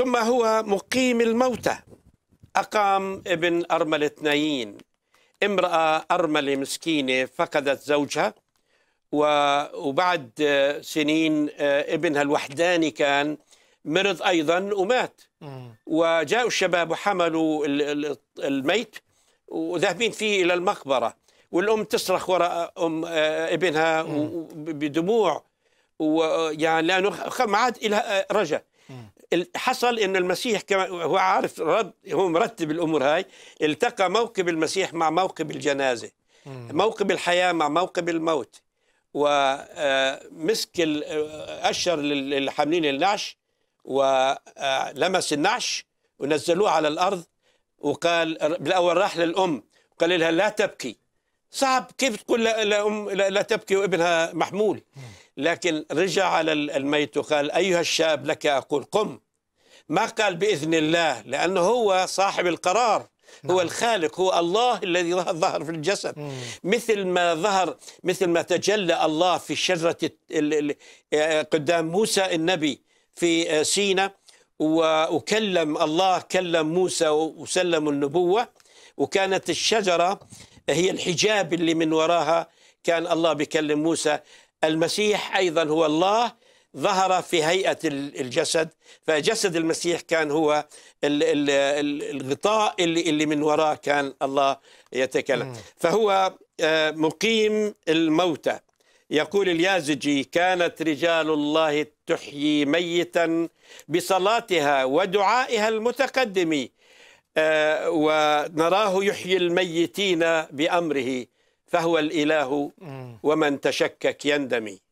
ثم هو مقيم الموتى أقام ابن أرملة نايين امرأة أرملة مسكينة فقدت زوجها وبعد سنين آه، ابنها الوحداني كان مرض أيضا ومات وجاءوا الشباب وحملوا الميت وذاهبين فيه إلى المقبرة والأم تصرخ وراء أم آه، ابنها بدموع ويعني لأنه ما عاد لها آه، رجا حصل ان المسيح كما هو عارف رد هو مرتب الامور هاي التقى موكب المسيح مع موكب الجنازه موكب الحياه مع موكب الموت ومسك آه، آه، اشر للحاملين النعش ولمس آه، النعش ونزلوه على الارض وقال بالاول راح للام قال لها لا تبكي صعب كيف تقول لأم لا, لا تبكي وابنها محمول لكن رجع على الميت وقال أيها الشاب لك أقول قم ما قال بإذن الله لأنه هو صاحب القرار نعم. هو الخالق هو الله الذي ظهر في الجسد مم. مثل ما ظهر مثل ما تجلى الله في شجرة آه، قدام موسى النبي في آه، سينا وكلم الله كلم موسى وسلم النبوة وكانت الشجرة هي الحجاب اللي من وراها كان الله بيكلم موسى المسيح ايضا هو الله ظهر في هيئه الجسد فجسد المسيح كان هو الغطاء اللي اللي من وراه كان الله يتكلم فهو آه، مقيم الموتى يقول اليازجي كانت رجال الله تحيي ميتا بصلاتها ودعائها المتقدم آه، ونراه يحيي الميتين بامره فهو الإله ومن تشكك يندمي